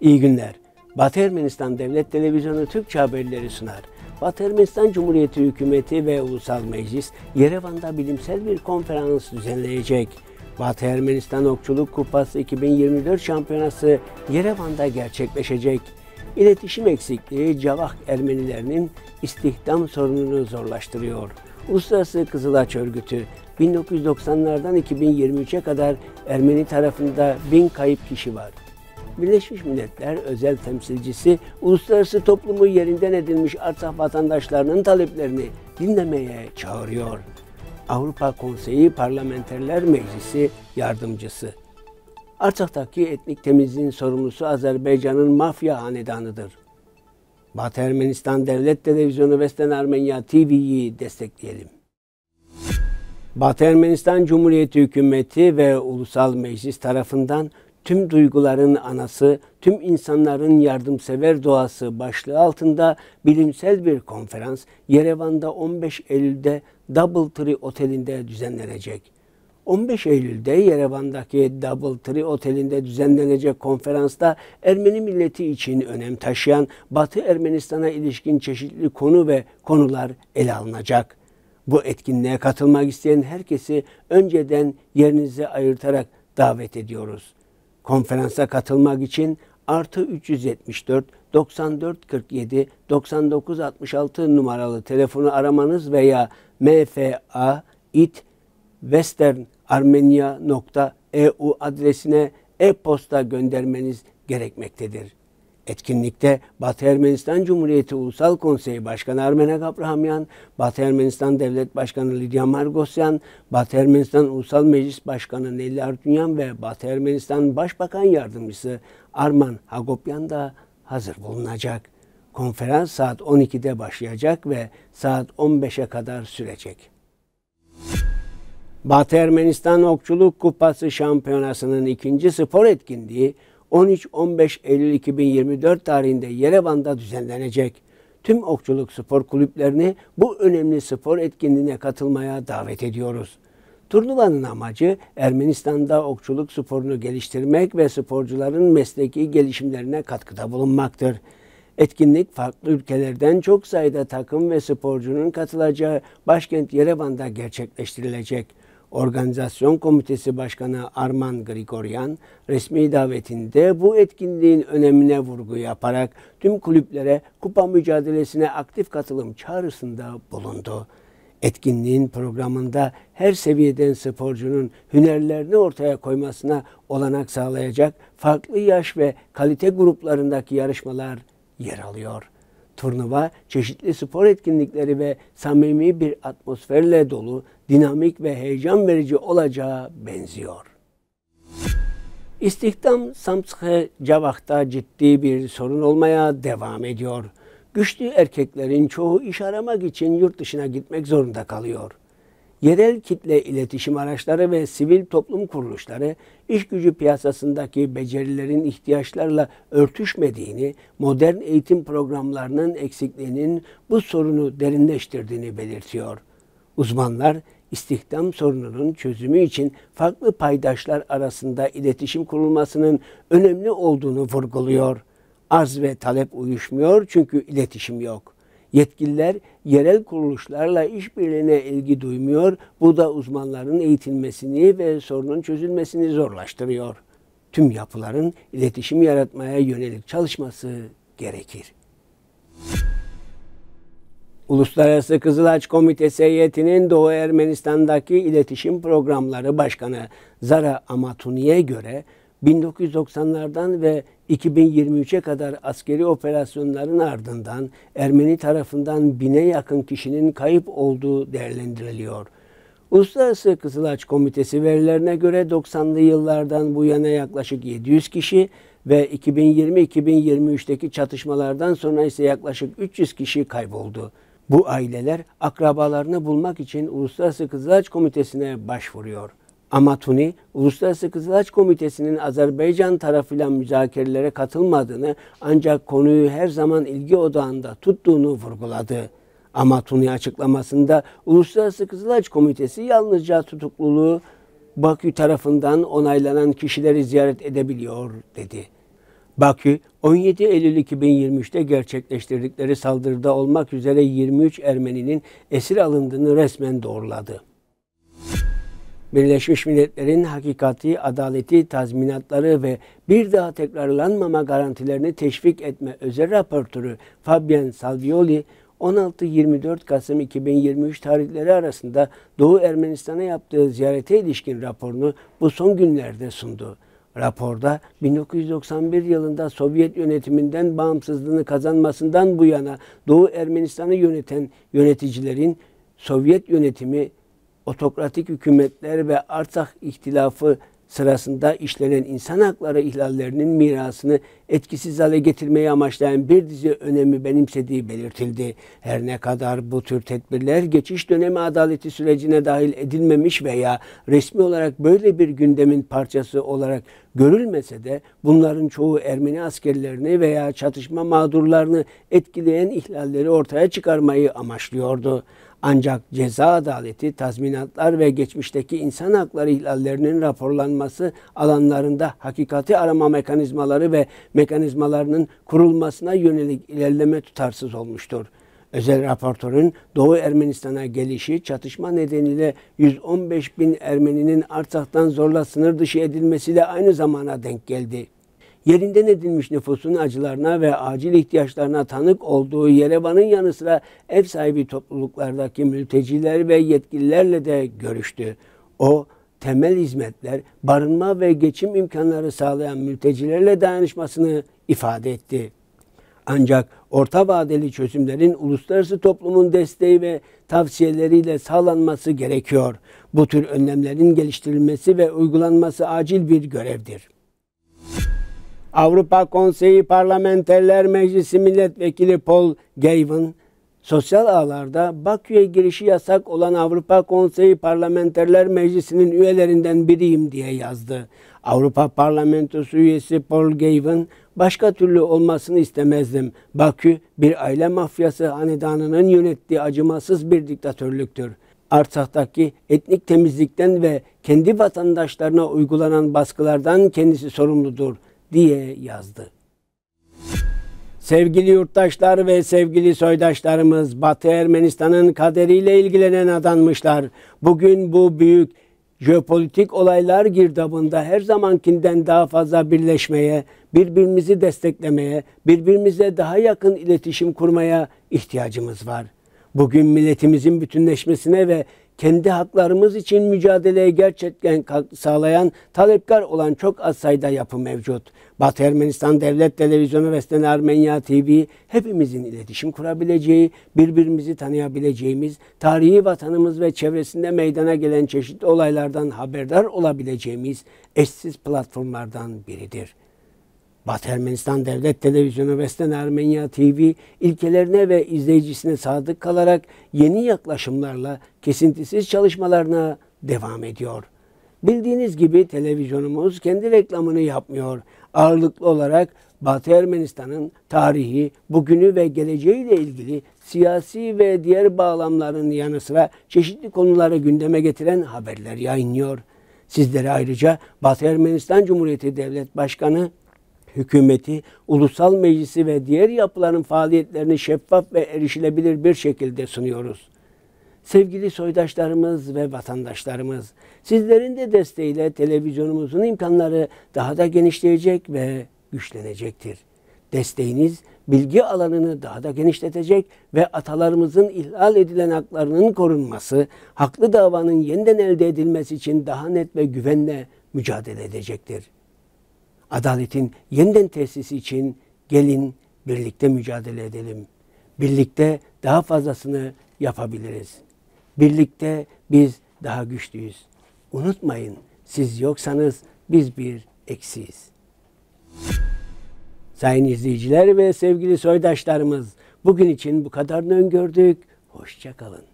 İyi günler. Batı Ermenistan Devlet Televizyonu Türkçe haberleri sunar. Batı Ermenistan Cumhuriyeti Hükümeti ve Ulusal Meclis Yerevan'da bilimsel bir konferans düzenleyecek. Batı Ermenistan Okçuluk Kupası 2024 şampiyonası Yerevan'da gerçekleşecek. İletişim eksikliği Cavak Ermenilerinin istihdam sorununu zorlaştırıyor. Uluslararası Kızılaç Örgütü 1990'lardan 2023'e kadar Ermeni tarafında bin kayıp kişi var. Birleşmiş Milletler özel temsilcisi uluslararası toplumu yerinden edilmiş Artsakh vatandaşlarının taleplerini dinlemeye çağırıyor. Avrupa Konseyi Parlamenterler Meclisi yardımcısı. Artsak'taki etnik temizliğin sorumlusu Azerbaycan'ın mafya hanedanıdır. Batı Ermenistan Devlet Televizyonu Vesten Armenya TV'yi destekleyelim. Batı Ermenistan Cumhuriyeti Hükümeti ve Ulusal Meclis tarafından tüm duyguların anası, tüm insanların yardımsever doğası başlığı altında bilimsel bir konferans Yerevan'da 15 Eylül'de Double Tree Oteli'nde düzenlenecek. 15 Eylül'de Yerevan'daki Double Tree Oteli'nde düzenlenecek konferansta Ermeni milleti için önem taşıyan Batı Ermenistan'a ilişkin çeşitli konu ve konular ele alınacak. Bu etkinliğe katılmak isteyen herkesi önceden yerinize ayırtarak davet ediyoruz. Konferansa katılmak için artı 374 94 47 99 66 numaralı telefonu aramanız veya mfa it westernarmenia.eu adresine e-posta göndermeniz gerekmektedir. Etkinlikte Batı Ermenistan Cumhuriyeti Ulusal Konseyi Başkanı Armen Agabrahamyan, Batı Ermenistan Devlet Başkanı Lidya Margosyan, Batı Ermenistan Ulusal Meclis Başkanı Nelly Artunyan ve Batı Ermenistan Başbakan Yardımcısı Arman Hagopyan da hazır bulunacak. Konferans saat 12'de başlayacak ve saat 15'e kadar sürecek. Batı Ermenistan Okçuluk Kupası Şampiyonası'nın ikinci spor etkinliği 13-15 Eylül 2024 tarihinde Yerevan'da düzenlenecek. Tüm okçuluk spor kulüplerini bu önemli spor etkinliğine katılmaya davet ediyoruz. Turnuvanın amacı Ermenistan'da okçuluk sporunu geliştirmek ve sporcuların mesleki gelişimlerine katkıda bulunmaktır. Etkinlik farklı ülkelerden çok sayıda takım ve sporcunun katılacağı başkent Yerevan'da gerçekleştirilecek. Organizasyon Komitesi Başkanı Arman Grigoryan resmi davetinde bu etkinliğin önemine vurgu yaparak tüm kulüplere kupa mücadelesine aktif katılım çağrısında bulundu. Etkinliğin programında her seviyeden sporcunun hünerlerini ortaya koymasına olanak sağlayacak farklı yaş ve kalite gruplarındaki yarışmalar yer alıyor turnuva çeşitli spor etkinlikleri ve samimi bir atmosferle dolu, dinamik ve heyecan verici olacağı benziyor. İstihdam Samsk'ı Cavak'ta ciddi bir sorun olmaya devam ediyor. Güçlü erkeklerin çoğu iş aramak için yurt dışına gitmek zorunda kalıyor yerel kitle iletişim araçları ve sivil toplum kuruluşları iş gücü piyasasındaki becerilerin ihtiyaçlarla örtüşmediğini, modern eğitim programlarının eksikliğinin bu sorunu derinleştirdiğini belirtiyor. Uzmanlar istihdam sorununun çözümü için farklı paydaşlar arasında iletişim kurulmasının önemli olduğunu vurguluyor. Arz ve talep uyuşmuyor çünkü iletişim yok.'' Yetkililer yerel kuruluşlarla işbirliğine ilgi duymuyor. Bu da uzmanların eğitilmesini ve sorunun çözülmesini zorlaştırıyor. Tüm yapıların iletişim yaratmaya yönelik çalışması gerekir. Uluslararası Kızılaç Komitesi heyetinin Doğu Ermenistan'daki iletişim programları başkanı Zara Amatuni'ye göre 1990'lardan ve 2023'e kadar askeri operasyonların ardından Ermeni tarafından bine yakın kişinin kayıp olduğu değerlendiriliyor. Uluslararası Kızılaç Komitesi verilerine göre 90'lı yıllardan bu yana yaklaşık 700 kişi ve 2020-2023'teki çatışmalardan sonra ise yaklaşık 300 kişi kayboldu. Bu aileler akrabalarını bulmak için Uluslararası Kızılaç Komitesi'ne başvuruyor. Amatuni, Uluslararası Kızılaç Komitesi'nin Azerbaycan tarafıyla müzakerelere katılmadığını ancak konuyu her zaman ilgi odağında tuttuğunu vurguladı. Amatuni açıklamasında Uluslararası Kızılaç Komitesi yalnızca tutukluluğu Bakü tarafından onaylanan kişileri ziyaret edebiliyor dedi. Bakü 17 Eylül 2023'te gerçekleştirdikleri saldırıda olmak üzere 23 Ermeninin esir alındığını resmen doğruladı. Birleşmiş Milletler'in hakikati, adaleti, tazminatları ve bir daha tekrarlanmama garantilerini teşvik etme özel raportörü Fabian Salvioli, 16-24 Kasım 2023 tarihleri arasında Doğu Ermenistan'a yaptığı ziyarete ilişkin raporunu bu son günlerde sundu. Raporda 1991 yılında Sovyet yönetiminden bağımsızlığını kazanmasından bu yana Doğu Ermenistan'ı yöneten yöneticilerin Sovyet yönetimi otokratik hükümetler ve Artak ihtilafı sırasında işlenen insan hakları ihlallerinin mirasını etkisiz hale getirmeyi amaçlayan bir dizi önemi benimsediği belirtildi. Her ne kadar bu tür tedbirler geçiş dönemi adaleti sürecine dahil edilmemiş veya resmi olarak böyle bir gündemin parçası olarak görülmese de bunların çoğu Ermeni askerlerini veya çatışma mağdurlarını etkileyen ihlalleri ortaya çıkarmayı amaçlıyordu. Ancak ceza adaleti, tazminatlar ve geçmişteki insan hakları ihlallerinin raporlanması alanlarında hakikati arama mekanizmaları ve mekanizmalarının kurulmasına yönelik ilerleme tutarsız olmuştur. Özel raportörün Doğu Ermenistan'a gelişi çatışma nedeniyle 115 bin Ermeninin Artsakh'tan zorla sınır dışı edilmesiyle aynı zamana denk geldi yerinden edilmiş nüfusun acılarına ve acil ihtiyaçlarına tanık olduğu Yerevan'ın yanı sıra ev sahibi topluluklardaki mülteciler ve yetkililerle de görüştü. O temel hizmetler, barınma ve geçim imkanları sağlayan mültecilerle dayanışmasını ifade etti. Ancak orta vadeli çözümlerin uluslararası toplumun desteği ve tavsiyeleriyle sağlanması gerekiyor. Bu tür önlemlerin geliştirilmesi ve uygulanması acil bir görevdir. Avrupa Konseyi Parlamenterler Meclisi Milletvekili Paul Gavin, sosyal ağlarda Bakü'ye girişi yasak olan Avrupa Konseyi Parlamenterler Meclisi'nin üyelerinden biriyim diye yazdı. Avrupa Parlamentosu üyesi Paul Gavin, başka türlü olmasını istemezdim. Bakü bir aile mafyası hanedanının yönettiği acımasız bir diktatörlüktür. Artsak'taki etnik temizlikten ve kendi vatandaşlarına uygulanan baskılardan kendisi sorumludur.'' diye yazdı. Sevgili yurttaşlar ve sevgili soydaşlarımız, Batı Ermenistan'ın kaderiyle ilgilenen adanmışlar. Bugün bu büyük jeopolitik olaylar girdabında her zamankinden daha fazla birleşmeye, birbirimizi desteklemeye, birbirimize daha yakın iletişim kurmaya ihtiyacımız var.'' Bugün milletimizin bütünleşmesine ve kendi haklarımız için mücadeleye gerçekten sağlayan talepkar olan çok az sayıda yapı mevcut. Batı Ermenistan Devlet Televizyonu ve Sten Armenya TV hepimizin iletişim kurabileceği, birbirimizi tanıyabileceğimiz, tarihi vatanımız ve çevresinde meydana gelen çeşitli olaylardan haberdar olabileceğimiz eşsiz platformlardan biridir. Batı Ermenistan Devlet Televizyonu, Vesten Ermenya TV ilkelerine ve izleyicisine sadık kalarak yeni yaklaşımlarla kesintisiz çalışmalarına devam ediyor. Bildiğiniz gibi televizyonumuz kendi reklamını yapmıyor. Ağırlıklı olarak Batı Ermenistan'ın tarihi, bugünü ve geleceğiyle ilgili siyasi ve diğer bağlamların yanı sıra çeşitli konuları gündeme getiren haberler yayınlıyor. Sizlere ayrıca Batı Ermenistan Cumhuriyeti Devlet Başkanı hükümeti, ulusal meclisi ve diğer yapıların faaliyetlerini şeffaf ve erişilebilir bir şekilde sunuyoruz. Sevgili soydaşlarımız ve vatandaşlarımız, sizlerin de desteğiyle televizyonumuzun imkanları daha da genişleyecek ve güçlenecektir. Desteğiniz bilgi alanını daha da genişletecek ve atalarımızın ihlal edilen haklarının korunması, haklı davanın yeniden elde edilmesi için daha net ve güvenle mücadele edecektir. Adaletin yeniden tesisi için gelin birlikte mücadele edelim. Birlikte daha fazlasını yapabiliriz. Birlikte biz daha güçlüyüz. Unutmayın siz yoksanız biz bir eksiyiz. Sayın izleyiciler ve sevgili soydaşlarımız bugün için bu kadarını öngördük. Hoşçakalın.